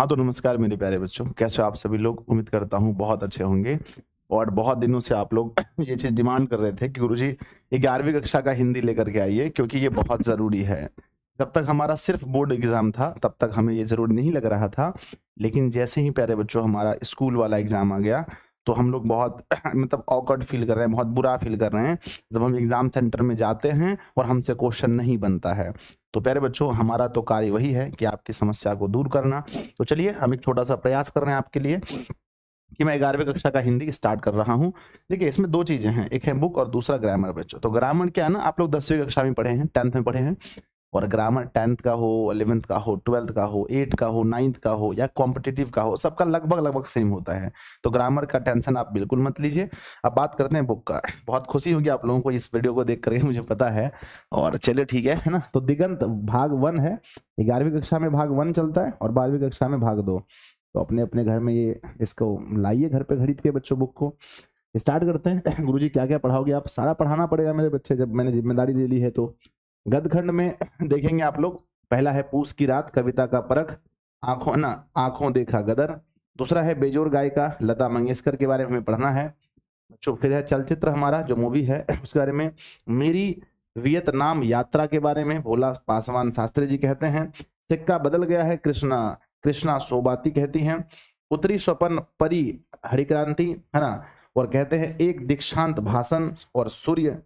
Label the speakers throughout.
Speaker 1: हाँ तो नमस्कार मेरे प्यारे बच्चों कैसे हो आप सभी लोग उम्मीद करता हूँ बहुत अच्छे होंगे और बहुत दिनों से आप लोग ये चीज़ डिमांड कर रहे थे कि गुरु जी ग्यारहवीं कक्षा का हिंदी लेकर के आइए क्योंकि ये बहुत ज़रूरी है जब तक हमारा सिर्फ बोर्ड एग्ज़ाम था तब तक हमें ये ज़रूरी नहीं लग रहा था लेकिन जैसे ही प्यारे बच्चों हमारा स्कूल वाला एग्ज़ाम आ गया तो हम लोग बहुत मतलब ऑकर्ड फील कर रहे हैं बहुत बुरा फील कर रहे हैं जब हम एग्ज़ाम सेंटर में जाते हैं और हमसे क्वेश्चन नहीं बनता है तो प्यारे बच्चों हमारा तो कार्य वही है कि आपकी समस्या को दूर करना तो चलिए हम एक छोटा सा प्रयास कर रहे हैं आपके लिए कि मैं ग्यारहवीं कक्षा का हिंदी स्टार्ट कर रहा हूँ देखिए इसमें दो चीज़ें हैं एक है बुक और दूसरा ग्रामर बच्चों तो ग्रामर क्या है ना आप लोग दसवीं कक्षा में पढ़े हैं टेंथ में पढ़े हैं और ग्रामर टेंथ का हो अलेवेंथ का हो ट्वेल्थ का हो एट का हो नाइन्थ का हो या कॉम्पिटिटिव का हो सबका लगभग लगभग सेम होता है तो ग्रामर का टेंशन आप बिल्कुल मत लीजिए अब बात करते हैं बुक का बहुत खुशी होगी आप लोगों को इस वीडियो को देख करके मुझे पता है और चलिए ठीक है है ना तो दिगंत भाग वन है ग्यारहवीं कक्षा में भाग वन चलता है और बारहवीं कक्षा में भाग दो तो अपने अपने घर में ये इसको लाइए घर पर खरीद के बच्चों बुक को स्टार्ट करते हैं गुरुजी क्या क्या पढ़ाओगे आप सारा पढ़ाना पड़ेगा मेरे बच्चे जब मैंने जिम्मेदारी ले ली है तो गदखंड में देखेंगे आप लोग पहला है पूस की रात कविता का परख आंखों ना आंखों देखा गदर दूसरा है बेजोर गायिका लता मंगेशकर के बारे में पढ़ना है जो फिर है चलचित्र हमारा जो मूवी है उसके बारे में मेरी वियतनाम यात्रा के बारे में भोला पासवान शास्त्री जी कहते हैं सिक्का बदल गया है कृष्णा कृष्णा सोबाती कहती हैं उत्तरी स्वपन परी हरिक्रांति है ना और कहते हैं एक दीक्षांत भाषण और सूर्य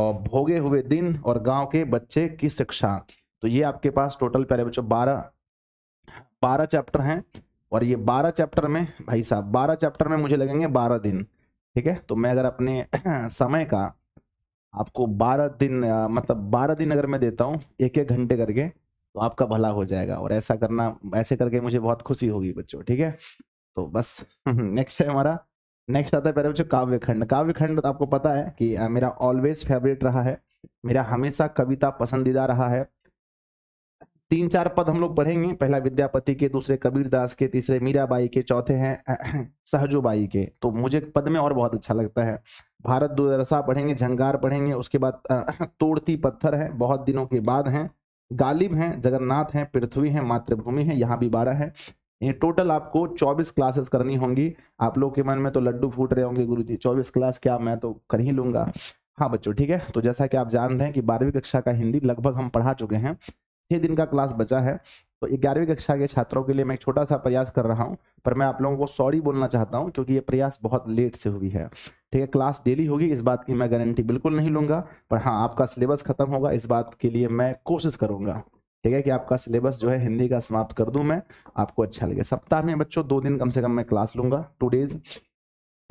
Speaker 1: और भोगे हुए दिन और गांव के बच्चे की शिक्षा तो ये आपके पास टोटल प्यारे बच्चों बारह बारह चैप्टर हैं और ये बारह चैप्टर में भाई साहब बारह चैप्टर में मुझे लगेंगे बारह दिन ठीक है तो मैं अगर अपने समय का आपको बारह दिन मतलब बारह दिन अगर मैं देता हूँ एक एक घंटे करके तो आपका भला हो जाएगा और ऐसा करना ऐसे करके मुझे बहुत खुशी होगी बच्चों ठीक है तो बस नेक्स्ट है हमारा नेक्स्ट आता है पहले बच्चों काव्य खंड काव्य खंड तो आपको पता है कि मेरा ऑलवेज फेवरेट रहा है मेरा हमेशा कविता पसंदीदा रहा है तीन चार पद हम लोग पढ़ेंगे पहला विद्यापति के दूसरे कबीर दास के तीसरे मीराबाई के चौथे हैं सहजोबाई के तो मुझे पद में और बहुत अच्छा लगता है भारत दुर्दशा पढ़ेंगे झंगार पढ़ेंगे उसके बाद तोड़ती पत्थर है बहुत दिनों के बाद हैं गालिब हैं जगन्नाथ हैं पृथ्वी है मातृभूमि है यहाँ भी बारह है ये टोटल आपको 24 क्लासेस करनी होंगी आप लोग के मन में तो लड्डू फूट रहे होंगे गुरुजी 24 क्लास क्या मैं तो कर ही लूंगा हाँ बच्चों ठीक है तो जैसा कि आप जान रहे हैं कि बारहवीं कक्षा का हिंदी लगभग हम पढ़ा चुके हैं छह दिन का क्लास बचा है तो ग्यारहवीं कक्षा के छात्रों के लिए मैं एक छोटा सा प्रयास कर रहा हूँ पर मैं आप लोगों को सॉरी बोलना चाहता हूँ क्योंकि ये प्रयास बहुत लेट से हुई है ठीक है क्लास डेली होगी इस बात की मैं गारंटी बिल्कुल नहीं लूंगा पर हाँ आपका सिलेबस खत्म होगा इस बात के लिए मैं कोशिश करूँगा ठीक है कि आपका सिलेबस जो है हिंदी का समाप्त कर दूं मैं आपको अच्छा लगे सप्ताह में बच्चों दो दिन कम से कम मैं क्लास लूंगा टू डेज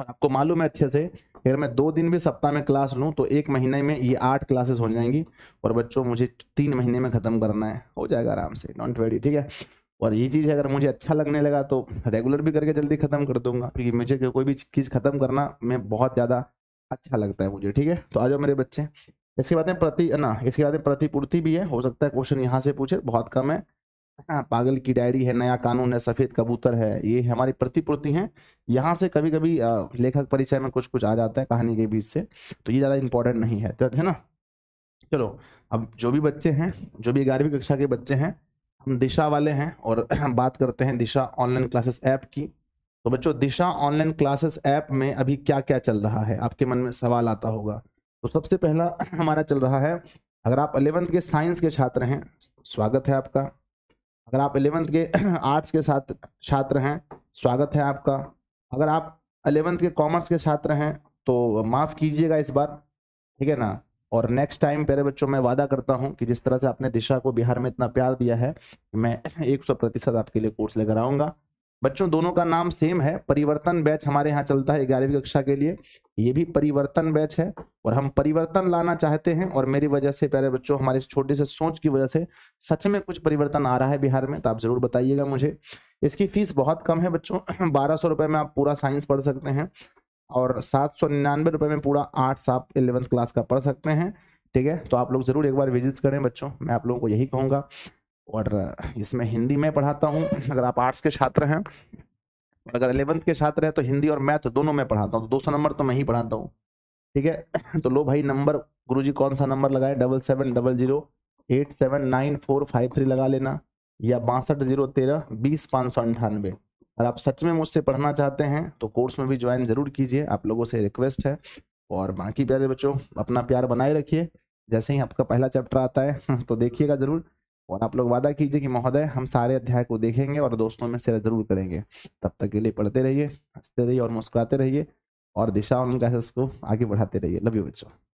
Speaker 1: आपको मालूम है अच्छे से अगर मैं दो दिन भी सप्ताह में क्लास लूँ तो एक महीने में ये आठ क्लासेस हो जाएंगी और बच्चों मुझे तीन महीने में ख़त्म करना है हो जाएगा आराम से नॉट वेरी ठीक है और ये चीज़ अगर मुझे अच्छा लगने लगा तो रेगुलर भी करके जल्दी ख़त्म कर दूंगा क्योंकि मुझे कोई भी चीज़ ख़त्म करना मैं बहुत ज़्यादा अच्छा लगता है मुझे ठीक है तो आ जाओ मेरे बच्चे इसके बाद में प्रति ना इसके बाद में प्रतिपूर्ति भी है हो सकता है क्वेश्चन यहाँ से पूछे बहुत कम है हाँ, पागल की डायरी है नया कानून है सफेद कबूतर है ये हमारी प्रतिपूर्ति है यहाँ से कभी कभी लेखक परिचय में कुछ कुछ आ जाता है कहानी के बीच से तो ये ज़्यादा इंपॉर्टेंट नहीं है तो है ना चलो अब जो भी बच्चे हैं जो भी ग्यारहवीं कक्षा के बच्चे हैं हम दिशा वाले हैं और बात करते हैं दिशा ऑनलाइन क्लासेस ऐप की तो बच्चों दिशा ऑनलाइन क्लासेस ऐप में अभी क्या क्या चल रहा है आपके मन में सवाल आता होगा तो सबसे पहला हमारा चल रहा है अगर आप अलेवंथ के साइंस के छात्र हैं स्वागत है आपका अगर आप अलेवंथ के आर्ट्स के साथ छात्र हैं स्वागत है आपका अगर आप अलेवंथ के कॉमर्स के छात्र हैं तो माफ़ कीजिएगा इस बार ठीक है ना और नेक्स्ट टाइम प्यारे बच्चों मैं वादा करता हूं कि जिस तरह से आपने दिशा को बिहार में इतना प्यार दिया है मैं 100 प्रतिशत आपके लिए कोर्स लेकर आऊँगा बच्चों दोनों का नाम सेम है परिवर्तन बैच हमारे यहाँ चलता है ग्यारहवीं कक्षा के लिए ये भी परिवर्तन बैच है और हम परिवर्तन लाना चाहते हैं और मेरी वजह से प्यारे बच्चों हमारे छोटे से सोच की वजह से सच में कुछ परिवर्तन आ रहा है बिहार में तो आप जरूर बताइएगा मुझे इसकी फीस बहुत कम है बच्चों बारह सौ रुपए में आप पूरा साइंस पढ़ सकते हैं और सात सौ निन्यानवे रुपए में पूरा आर्ट्स आप इलेवंथ क्लास का पढ़ सकते हैं ठीक है तो आप लोग जरूर एक बार विजिट करें बच्चों मैं आप लोगों को यही कहूँगा और इसमें हिंदी में पढ़ाता हूँ अगर आप आर्ट्स के छात्र हैं अगर एलेवंथ के छात्र हैं तो हिंदी और मैथ दोनों में पढ़ाता हूँ तो दो नंबर तो मैं ही पढ़ाता हूँ ठीक है तो लो भाई नंबर गुरुजी कौन सा नंबर लगाए double seven double zero eight seven nine four five three लगा लेना या बासठ जीरो तेरह बीस पाँच सौ अंठानवे और आप सच में मुझसे पढ़ना चाहते हैं तो कोर्स में भी ज्वाइन जरूर कीजिए आप लोगों से रिक्वेस्ट है और बाकी प्यारे बच्चों अपना प्यार बनाए रखिए जैसे ही आपका पहला चैप्टर आता है तो देखिएगा ज़रूर और आप लोग वादा कीजिए कि महोदय हम सारे अध्याय को देखेंगे और दोस्तों में शेयर जरूर करेंगे तब तक के लिए पढ़ते रहिए हंसते रहिए और मुस्कुराते रहिए और दिशा उनका उसको को आगे बढ़ाते रहिए लव यू बच्चों